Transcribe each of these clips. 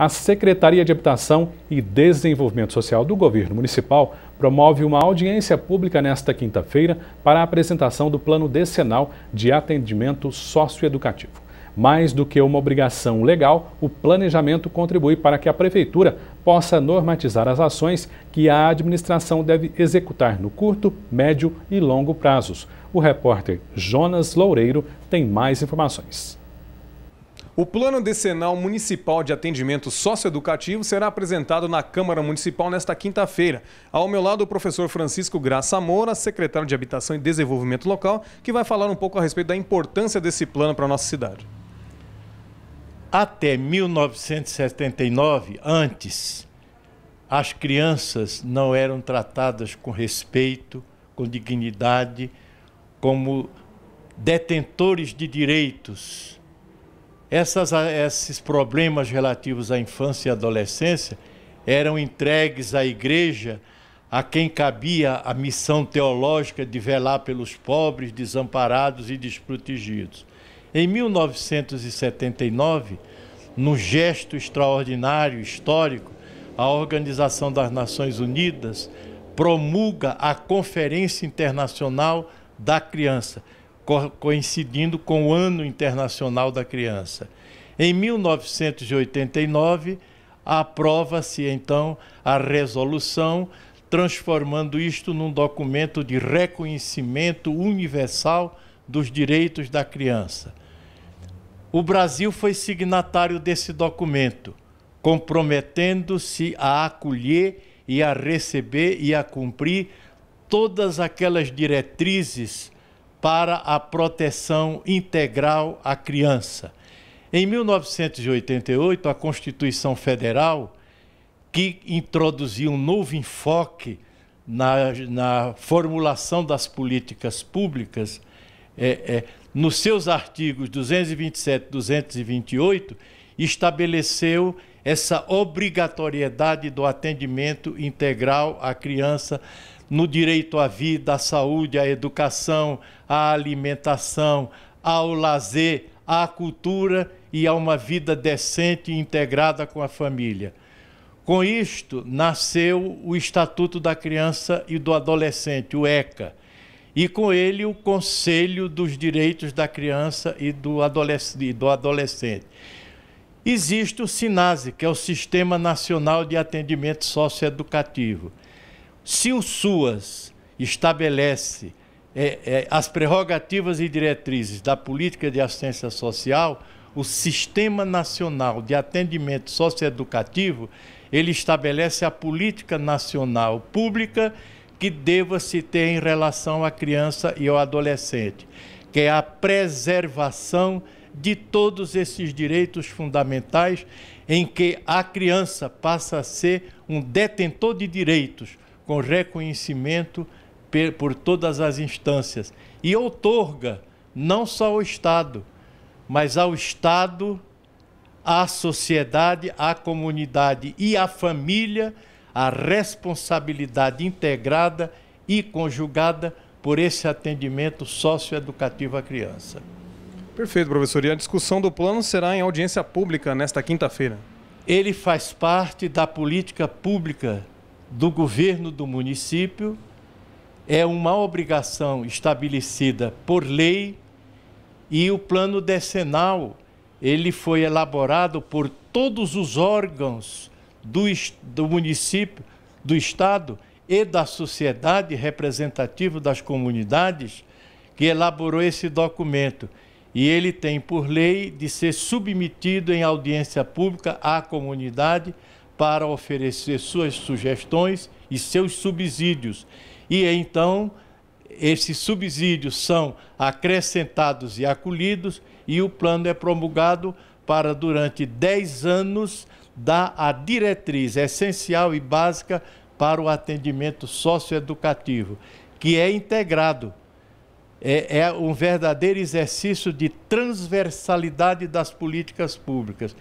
a Secretaria de Habitação e Desenvolvimento Social do Governo Municipal promove uma audiência pública nesta quinta-feira para a apresentação do Plano Decenal de Atendimento Socioeducativo. Mais do que uma obrigação legal, o planejamento contribui para que a Prefeitura possa normatizar as ações que a administração deve executar no curto, médio e longo prazos. O repórter Jonas Loureiro tem mais informações. O Plano Decenal Municipal de Atendimento Socioeducativo será apresentado na Câmara Municipal nesta quinta-feira. Ao meu lado, o professor Francisco Graça Moura, secretário de Habitação e Desenvolvimento Local, que vai falar um pouco a respeito da importância desse plano para a nossa cidade. Até 1979, antes, as crianças não eram tratadas com respeito, com dignidade, como detentores de direitos essas, ah, esses problemas relativos à infância e adolescência eram entregues à igreja, a quem cabia a missão teológica de velar pelos pobres, desamparados e desprotegidos. Em 1979, num gesto extraordinário histórico, a Organização das Nações Unidas promulga a Conferência Internacional da Criança, co coincidindo com o Ano Internacional da Criança. Em 1989, aprova-se então a resolução transformando isto num documento de reconhecimento universal dos direitos da criança. O Brasil foi signatário desse documento, comprometendo-se a acolher e a receber e a cumprir todas aquelas diretrizes para a proteção integral à criança. Em 1988, a Constituição Federal, que introduziu um novo enfoque na, na formulação das políticas públicas, é, é, nos seus artigos 227 e 228, estabeleceu essa obrigatoriedade do atendimento integral à criança no direito à vida, à saúde, à educação, à alimentação, ao lazer, à cultura e a uma vida decente e integrada com a família. Com isto, nasceu o Estatuto da Criança e do Adolescente, o ECA, e com ele o Conselho dos Direitos da Criança e do, Adolesc e do Adolescente. Existe o SINASE, que é o Sistema Nacional de Atendimento Socioeducativo se o SUAS estabelece é, é, as prerrogativas e diretrizes da política de assistência social, o Sistema Nacional de Atendimento Socioeducativo, ele estabelece a política nacional pública que deva se ter em relação à criança e ao adolescente, que é a preservação de todos esses direitos fundamentais em que a criança passa a ser um detentor de direitos, com reconhecimento por todas as instâncias e outorga não só ao Estado, mas ao Estado, à sociedade, à comunidade e à família a responsabilidade integrada e conjugada por esse atendimento socioeducativo à criança. Perfeito, professor. E a discussão do plano será em audiência pública nesta quinta-feira. Ele faz parte da política pública do governo do município, é uma obrigação estabelecida por lei e o plano decenal ele foi elaborado por todos os órgãos do, do município, do estado e da sociedade representativa das comunidades que elaborou esse documento e ele tem por lei de ser submetido em audiência pública à comunidade para oferecer suas sugestões e seus subsídios. E então, esses subsídios são acrescentados e acolhidos, e o plano é promulgado para, durante 10 anos, dar a diretriz essencial e básica para o atendimento socioeducativo, que é integrado. É, é um verdadeiro exercício de transversalidade das políticas públicas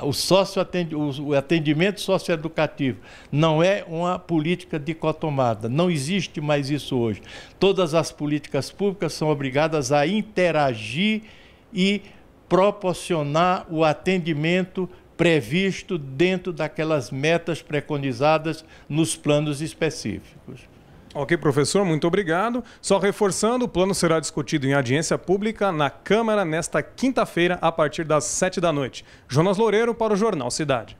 o, sócio o atendimento socioeducativo não é uma política dicotomada, não existe mais isso hoje. Todas as políticas públicas são obrigadas a interagir e proporcionar o atendimento previsto dentro daquelas metas preconizadas nos planos específicos. Ok, professor, muito obrigado. Só reforçando, o plano será discutido em audiência pública na Câmara nesta quinta-feira, a partir das sete da noite. Jonas Loureiro para o Jornal Cidade.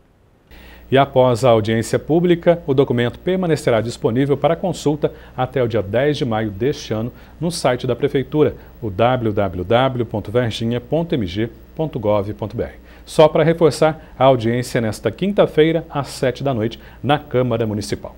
E após a audiência pública, o documento permanecerá disponível para consulta até o dia 10 de maio deste ano no site da Prefeitura, o www.verginha.mg.gov.br. Só para reforçar, a audiência é nesta quinta-feira, às sete da noite, na Câmara Municipal.